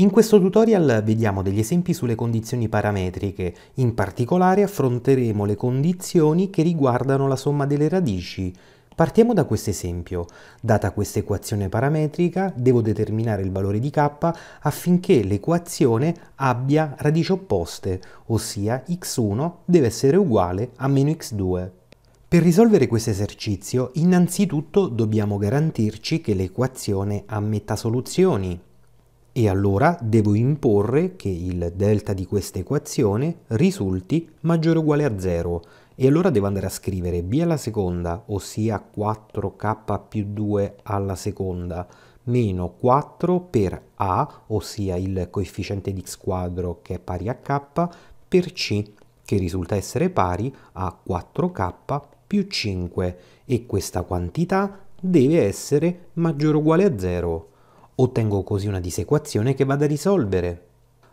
In questo tutorial vediamo degli esempi sulle condizioni parametriche, in particolare affronteremo le condizioni che riguardano la somma delle radici Partiamo da questo esempio. Data questa equazione parametrica, devo determinare il valore di k affinché l'equazione abbia radici opposte, ossia x1 deve essere uguale a meno x2. Per risolvere questo esercizio, innanzitutto dobbiamo garantirci che l'equazione ammetta soluzioni. E allora devo imporre che il delta di questa equazione risulti maggiore o uguale a 0, e allora devo andare a scrivere b alla seconda, ossia 4k più 2 alla seconda, meno 4 per a, ossia il coefficiente di x quadro che è pari a k, per c, che risulta essere pari a 4k più 5 e questa quantità deve essere maggiore o uguale a 0. Ottengo così una disequazione che vado a risolvere.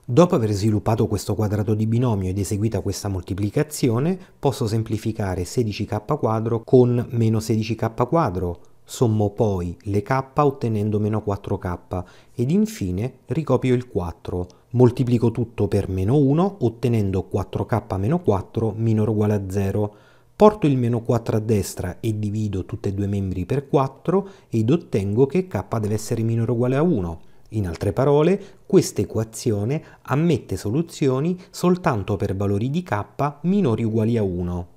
Dopo aver sviluppato questo quadrato di binomio ed eseguita questa moltiplicazione, posso semplificare 16k con meno 16k sommo poi le k ottenendo meno 4k ed infine ricopio il 4. Moltiplico tutto per meno 1 ottenendo 4k meno 4 minore uguale a 0. Porto il meno 4 a destra e divido tutti e due i membri per 4 ed ottengo che k deve essere minore uguale a 1. In altre parole, questa equazione ammette soluzioni soltanto per valori di k minori o uguali a 1.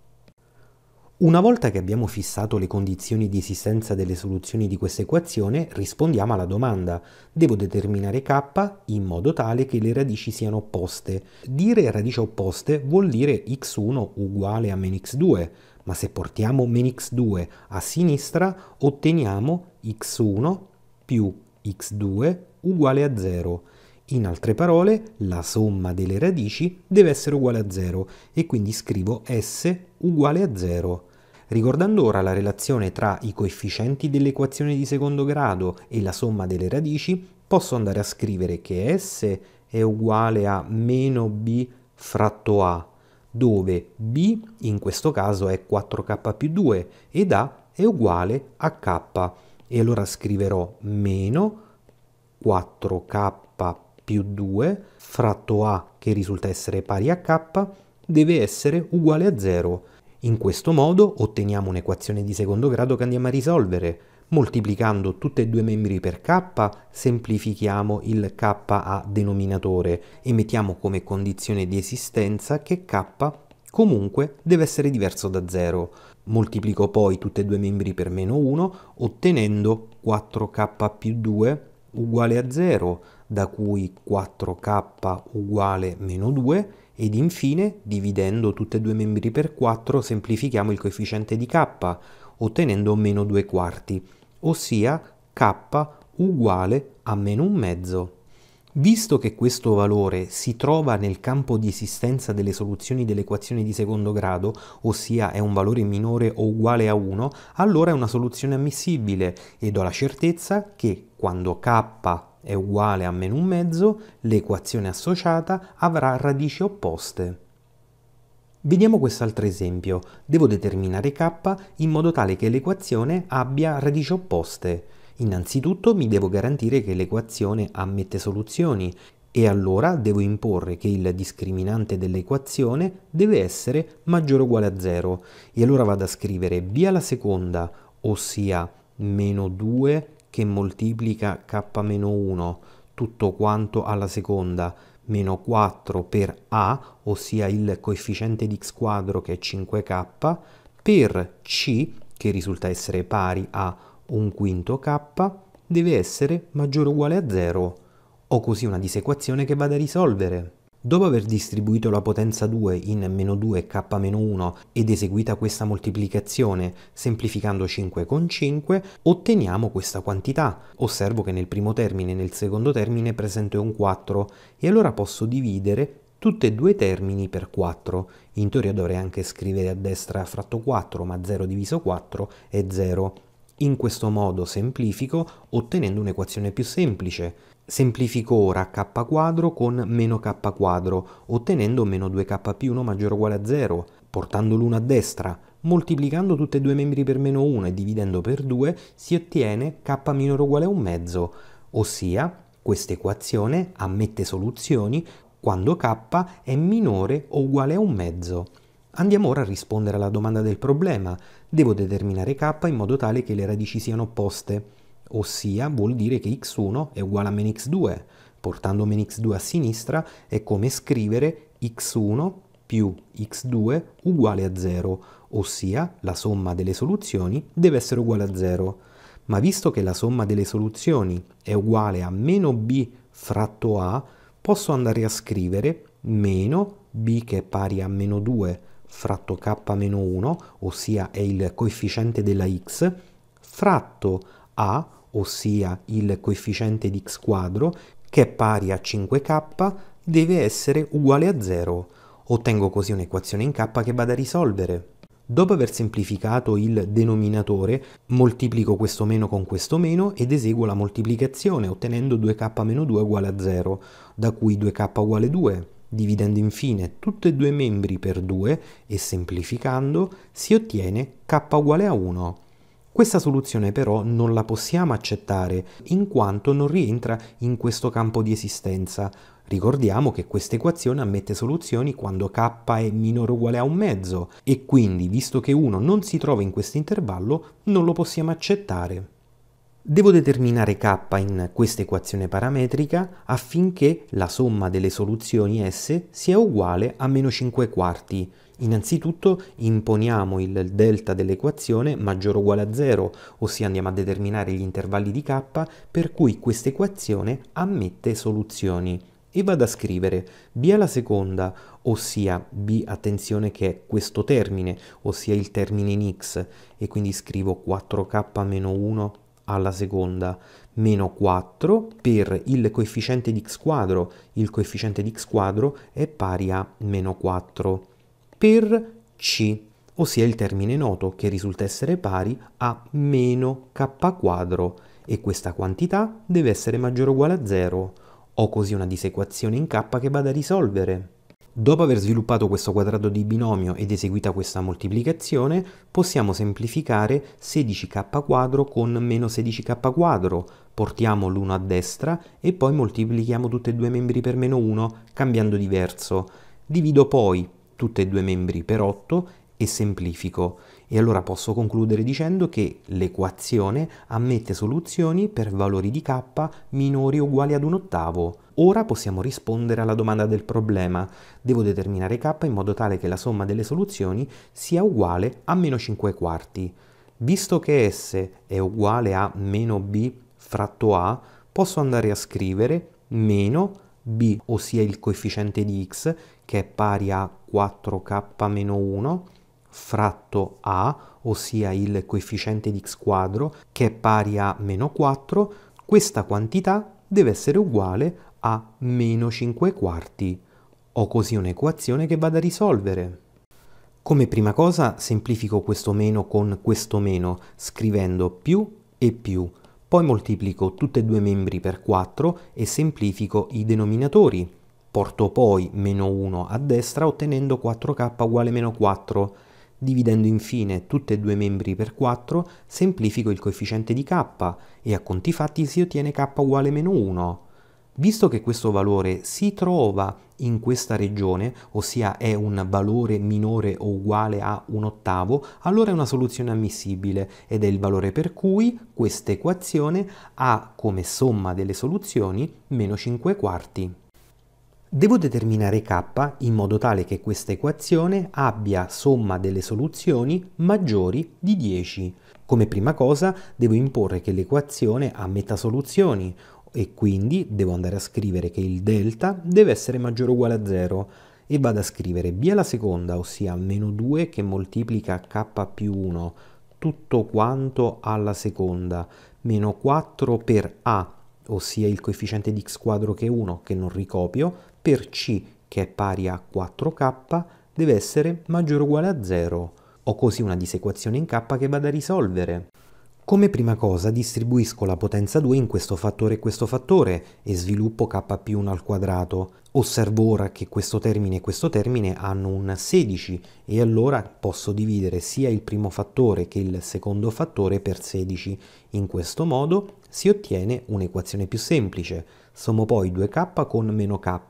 Una volta che abbiamo fissato le condizioni di esistenza delle soluzioni di questa equazione, rispondiamo alla domanda. Devo determinare k in modo tale che le radici siano opposte. Dire radici opposte vuol dire x1 uguale a meno x2, ma se portiamo meno x2 a sinistra otteniamo x1 più x2 uguale a 0. In altre parole, la somma delle radici deve essere uguale a 0 e quindi scrivo S uguale a 0. Ricordando ora la relazione tra i coefficienti dell'equazione di secondo grado e la somma delle radici, posso andare a scrivere che S è uguale a meno B fratto A, dove B in questo caso è 4k più 2 ed A è uguale a K. E allora scriverò meno 4k più più 2 fratto a che risulta essere pari a k deve essere uguale a 0. In questo modo otteniamo un'equazione di secondo grado che andiamo a risolvere. Moltiplicando tutti e due i membri per k, semplifichiamo il k a denominatore e mettiamo come condizione di esistenza che k comunque deve essere diverso da 0. Moltiplico poi tutti e due i membri per meno 1, ottenendo 4k più 2 uguale a 0, da cui 4k uguale meno 2, ed infine, dividendo tutte e due i membri per 4, semplifichiamo il coefficiente di k, ottenendo meno 2 quarti, ossia k uguale a meno un mezzo. Visto che questo valore si trova nel campo di esistenza delle soluzioni dell'equazione di secondo grado, ossia è un valore minore o uguale a 1, allora è una soluzione ammissibile ed ho la certezza che quando k è uguale a meno un mezzo, l'equazione associata avrà radici opposte. Vediamo quest'altro esempio. Devo determinare k in modo tale che l'equazione abbia radici opposte. Innanzitutto mi devo garantire che l'equazione ammette soluzioni e allora devo imporre che il discriminante dell'equazione deve essere maggiore o uguale a 0 e allora vado a scrivere via la seconda, ossia meno 2 che moltiplica k-1 tutto quanto alla seconda meno 4 per a, ossia il coefficiente di x quadro che è 5k, per c, che risulta essere pari a un quinto k, deve essere maggiore o uguale a 0, ho così una disequazione che vado a risolvere. Dopo aver distribuito la potenza 2 in meno 2 k-1 meno ed eseguita questa moltiplicazione semplificando 5 con 5, otteniamo questa quantità. Osservo che nel primo termine e nel secondo termine presente un 4 e allora posso dividere tutte e due i termini per 4. In teoria dovrei anche scrivere a destra fratto 4, ma 0 diviso 4 è 0. In questo modo semplifico ottenendo un'equazione più semplice. Semplifico ora k quadro con meno k quadro, ottenendo meno 2k più 1 maggiore o uguale a 0, portando l'1 a destra. Moltiplicando tutti e due i membri per meno 1 e dividendo per 2 si ottiene k minore o uguale a un mezzo, ossia questa equazione ammette soluzioni quando k è minore o uguale a un mezzo. Andiamo ora a rispondere alla domanda del problema. Devo determinare k in modo tale che le radici siano opposte ossia vuol dire che x1 è uguale a meno x2, portando meno x2 a sinistra è come scrivere x1 più x2 uguale a 0, ossia la somma delle soluzioni deve essere uguale a 0. Ma visto che la somma delle soluzioni è uguale a meno b fratto a, posso andare a scrivere meno b che è pari a meno 2 fratto k meno 1, ossia è il coefficiente della x, fratto a ossia il coefficiente di x quadro, che è pari a 5k, deve essere uguale a 0. Ottengo così un'equazione in k che vado a risolvere. Dopo aver semplificato il denominatore, moltiplico questo meno con questo meno ed eseguo la moltiplicazione ottenendo 2k-2 uguale a 0, da cui 2k uguale 2. Dividendo infine tutti e due i membri per 2 e semplificando si ottiene k uguale a 1. Questa soluzione però non la possiamo accettare in quanto non rientra in questo campo di esistenza. Ricordiamo che questa equazione ammette soluzioni quando k è minore o uguale a un mezzo e quindi visto che 1 non si trova in questo intervallo non lo possiamo accettare. Devo determinare k in questa equazione parametrica affinché la somma delle soluzioni s sia uguale a meno 5 quarti, Innanzitutto imponiamo il delta dell'equazione maggiore o uguale a 0, ossia andiamo a determinare gli intervalli di k per cui questa equazione ammette soluzioni e vado a scrivere b alla seconda, ossia b, attenzione che è questo termine, ossia il termine in x, e quindi scrivo 4k-1 alla seconda meno 4 per il coefficiente di x quadro, il coefficiente di x quadro è pari a meno 4 per C, ossia il termine noto che risulta essere pari a meno k quadro e questa quantità deve essere maggiore o uguale a 0. Ho così una disequazione in k che vado a risolvere. Dopo aver sviluppato questo quadrato di binomio ed eseguita questa moltiplicazione, possiamo semplificare 16k quadro con meno 16k quadro. Portiamo l'1 a destra e poi moltiplichiamo tutti e due i membri per meno 1, cambiando di verso. Divido poi tutte e due membri per 8 e semplifico. E allora posso concludere dicendo che l'equazione ammette soluzioni per valori di k minori o uguali ad un ottavo. Ora possiamo rispondere alla domanda del problema. Devo determinare k in modo tale che la somma delle soluzioni sia uguale a meno 5 quarti. Visto che s è uguale a meno b fratto a, posso andare a scrivere meno b, ossia il coefficiente di x, che è pari a 4k-1 fratto a, ossia il coefficiente di x quadro, che è pari a meno 4, questa quantità deve essere uguale a meno 5 quarti. Ho così un'equazione che vado a risolvere. Come prima cosa semplifico questo meno con questo meno, scrivendo più e più. Poi moltiplico tutti e due i membri per 4 e semplifico i denominatori porto poi meno 1 a destra ottenendo 4k uguale meno 4. Dividendo infine tutti e due i membri per 4, semplifico il coefficiente di k e a conti fatti si ottiene k uguale meno 1. Visto che questo valore si trova in questa regione, ossia è un valore minore o uguale a un ottavo, allora è una soluzione ammissibile ed è il valore per cui questa equazione ha come somma delle soluzioni meno 5 quarti. Devo determinare k in modo tale che questa equazione abbia somma delle soluzioni maggiori di 10. Come prima cosa devo imporre che l'equazione ha metà soluzioni e quindi devo andare a scrivere che il delta deve essere maggiore o uguale a 0 e vado a scrivere b alla seconda, ossia meno 2 che moltiplica k più 1, tutto quanto alla seconda, meno 4 per a ossia il coefficiente di x quadro che è 1 che non ricopio, per c che è pari a 4k deve essere maggiore o uguale a 0. Ho così una disequazione in k che vado a risolvere. Come prima cosa distribuisco la potenza 2 in questo fattore e questo fattore e sviluppo k più 1 al quadrato. Osservo ora che questo termine e questo termine hanno un 16 e allora posso dividere sia il primo fattore che il secondo fattore per 16. In questo modo si ottiene un'equazione più semplice. Sommo poi 2k con meno k,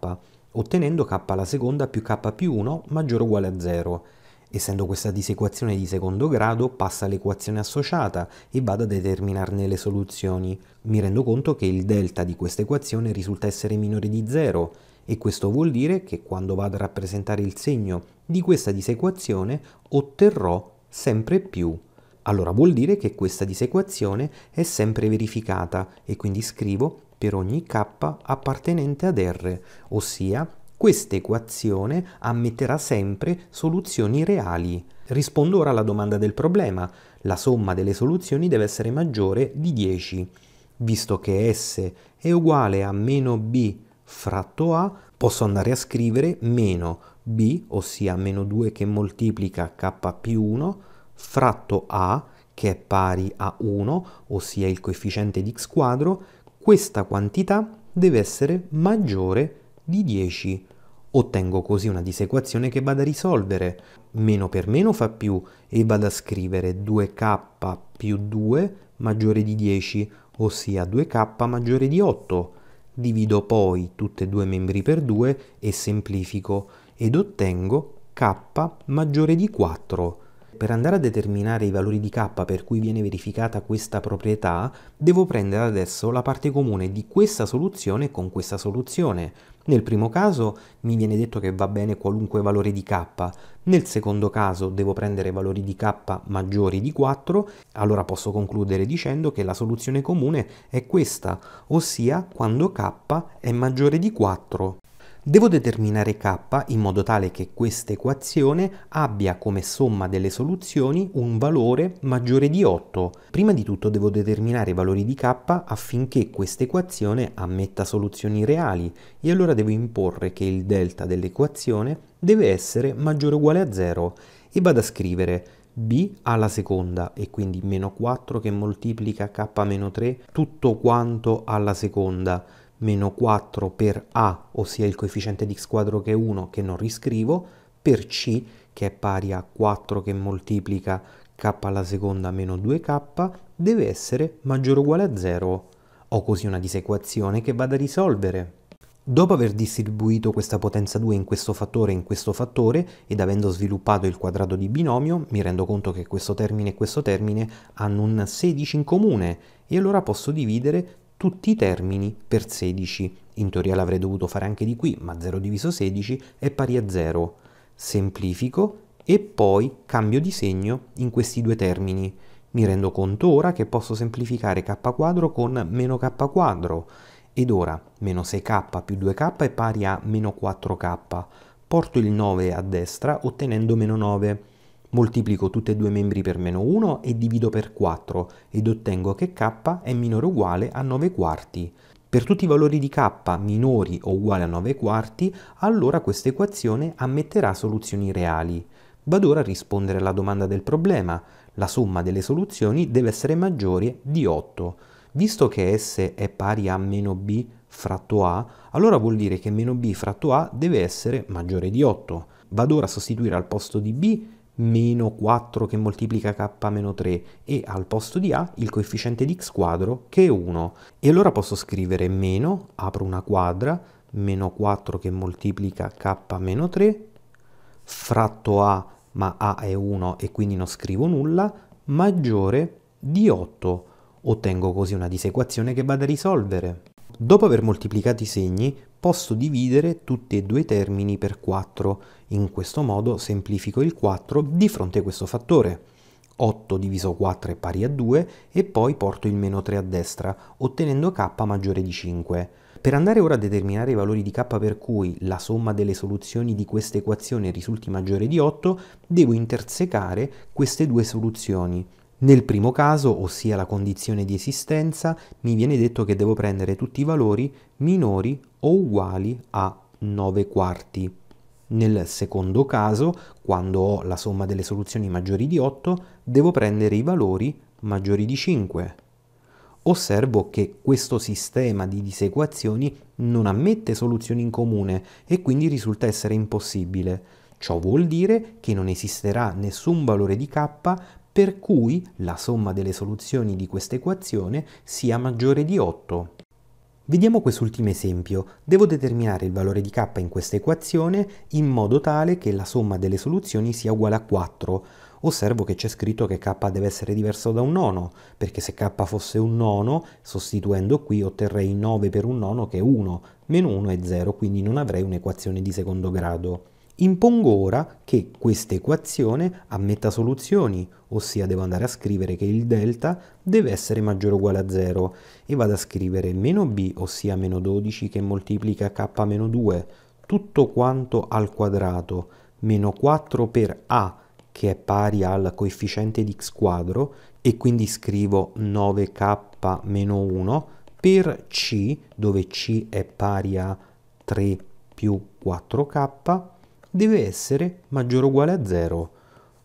ottenendo k alla seconda più k più 1 maggiore o uguale a 0. Essendo questa disequazione di secondo grado, passa all'equazione associata e vado a determinarne le soluzioni. Mi rendo conto che il delta di questa equazione risulta essere minore di 0 e questo vuol dire che quando vado a rappresentare il segno di questa disequazione otterrò sempre più allora vuol dire che questa disequazione è sempre verificata e quindi scrivo per ogni k appartenente ad R, ossia questa equazione ammetterà sempre soluzioni reali. Rispondo ora alla domanda del problema. La somma delle soluzioni deve essere maggiore di 10. Visto che S è uguale a meno B fratto A, posso andare a scrivere meno B, ossia meno 2 che moltiplica K più 1, fratto A, che è pari a 1, ossia il coefficiente di x quadro, questa quantità deve essere maggiore di di 10. Ottengo così una disequazione che vado a risolvere. Meno per meno fa più e vado a scrivere 2k più 2 maggiore di 10, ossia 2k maggiore di 8. Divido poi tutte e due i membri per 2 e semplifico ed ottengo k maggiore di 4. Per andare a determinare i valori di k per cui viene verificata questa proprietà, devo prendere adesso la parte comune di questa soluzione con questa soluzione. Nel primo caso mi viene detto che va bene qualunque valore di k, nel secondo caso devo prendere valori di k maggiori di 4, allora posso concludere dicendo che la soluzione comune è questa, ossia quando k è maggiore di 4. Devo determinare k in modo tale che questa equazione abbia come somma delle soluzioni un valore maggiore di 8. Prima di tutto devo determinare i valori di k affinché questa equazione ammetta soluzioni reali e allora devo imporre che il delta dell'equazione deve essere maggiore o uguale a 0 e vado a scrivere b alla seconda e quindi meno 4 che moltiplica k-3 tutto quanto alla seconda meno 4 per A, ossia il coefficiente di x quadro che è 1 che non riscrivo, per C che è pari a 4 che moltiplica k alla seconda meno 2k deve essere maggiore o uguale a 0. Ho così una disequazione che vado a risolvere. Dopo aver distribuito questa potenza 2 in questo fattore e in questo fattore ed avendo sviluppato il quadrato di binomio, mi rendo conto che questo termine e questo termine hanno un 16 in comune e allora posso dividere tutti i termini per 16. In teoria l'avrei dovuto fare anche di qui, ma 0 diviso 16 è pari a 0. Semplifico e poi cambio di segno in questi due termini. Mi rendo conto ora che posso semplificare k quadro con meno k quadro. Ed ora meno 6k più 2k è pari a meno 4k. Porto il 9 a destra ottenendo meno 9. Moltiplico tutti e due i membri per meno 1 e divido per 4 ed ottengo che k è minore o uguale a 9 quarti. Per tutti i valori di k minori o uguali a 9 quarti, allora questa equazione ammetterà soluzioni reali. Vado ora a rispondere alla domanda del problema. La somma delle soluzioni deve essere maggiore di 8. Visto che S è pari a meno b fratto a, allora vuol dire che meno b fratto a deve essere maggiore di 8. Vado ora a sostituire al posto di b meno 4 che moltiplica k meno 3 e al posto di a il coefficiente di x quadro che è 1. E allora posso scrivere meno, apro una quadra, meno 4 che moltiplica k meno 3, fratto a, ma a è 1 e quindi non scrivo nulla, maggiore di 8. Ottengo così una disequazione che vado a risolvere. Dopo aver moltiplicato i segni, posso dividere tutti e due i termini per 4. In questo modo semplifico il 4 di fronte a questo fattore. 8 diviso 4 è pari a 2 e poi porto il meno 3 a destra, ottenendo k maggiore di 5. Per andare ora a determinare i valori di k per cui la somma delle soluzioni di questa equazione risulti maggiore di 8, devo intersecare queste due soluzioni. Nel primo caso, ossia la condizione di esistenza, mi viene detto che devo prendere tutti i valori minori o uguali a 9 quarti. Nel secondo caso, quando ho la somma delle soluzioni maggiori di 8, devo prendere i valori maggiori di 5. Osservo che questo sistema di disequazioni non ammette soluzioni in comune e quindi risulta essere impossibile. Ciò vuol dire che non esisterà nessun valore di k per cui la somma delle soluzioni di questa equazione sia maggiore di 8. Vediamo quest'ultimo esempio. Devo determinare il valore di k in questa equazione in modo tale che la somma delle soluzioni sia uguale a 4. Osservo che c'è scritto che k deve essere diverso da un nono, perché se k fosse un nono, sostituendo qui otterrei 9 per un nono che è 1, meno 1 è 0, quindi non avrei un'equazione di secondo grado. Impongo ora che questa equazione ammetta soluzioni, ossia devo andare a scrivere che il delta deve essere maggiore o uguale a 0 e vado a scrivere meno b, ossia meno 12 che moltiplica k meno 2, tutto quanto al quadrato, meno 4 per a che è pari al coefficiente di x quadro e quindi scrivo 9k meno 1 per c dove c è pari a 3 più 4k deve essere maggiore o uguale a 0.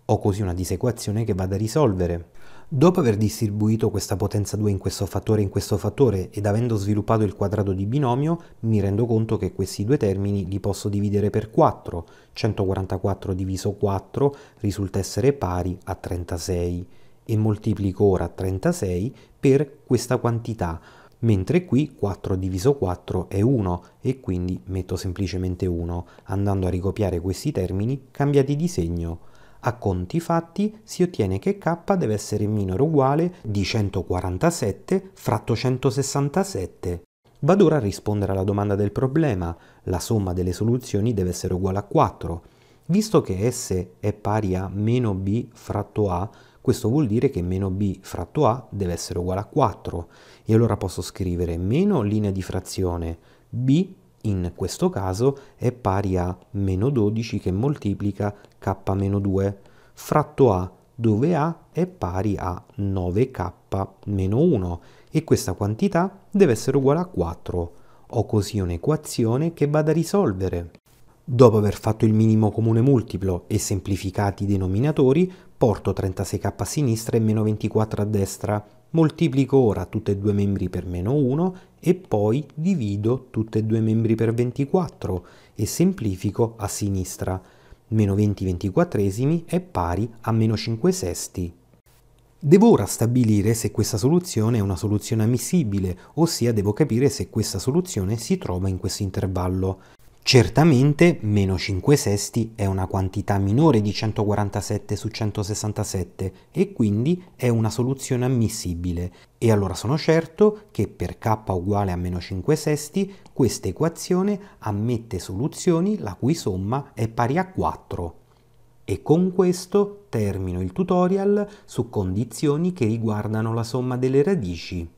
Ho così una disequazione che vado a risolvere. Dopo aver distribuito questa potenza 2 in questo fattore e in questo fattore ed avendo sviluppato il quadrato di binomio, mi rendo conto che questi due termini li posso dividere per 4. 144 diviso 4 risulta essere pari a 36 e moltiplico ora 36 per questa quantità mentre qui 4 diviso 4 è 1 e quindi metto semplicemente 1, andando a ricopiare questi termini cambiati di segno. A conti fatti si ottiene che k deve essere minore o uguale di 147 fratto 167. Vado ora a rispondere alla domanda del problema, la somma delle soluzioni deve essere uguale a 4. Visto che s è pari a meno b fratto a, questo vuol dire che meno b fratto a deve essere uguale a 4 e allora posso scrivere meno linea di frazione b in questo caso è pari a meno 12 che moltiplica k-2 meno fratto a dove a è pari a 9k-1 meno e questa quantità deve essere uguale a 4. Ho così un'equazione che vado a risolvere. Dopo aver fatto il minimo comune multiplo e semplificati i denominatori, porto 36k a sinistra e meno 24 a destra, moltiplico ora tutte e due i membri per meno 1 e poi divido tutte e due i membri per 24 e semplifico a sinistra. Meno 20 ventiquattresimi è pari a meno 5 sesti. Devo ora stabilire se questa soluzione è una soluzione ammissibile, ossia devo capire se questa soluzione si trova in questo intervallo. Certamente meno 5 sesti è una quantità minore di 147 su 167 e quindi è una soluzione ammissibile e allora sono certo che per k uguale a meno 5 sesti questa equazione ammette soluzioni la cui somma è pari a 4. E con questo termino il tutorial su condizioni che riguardano la somma delle radici.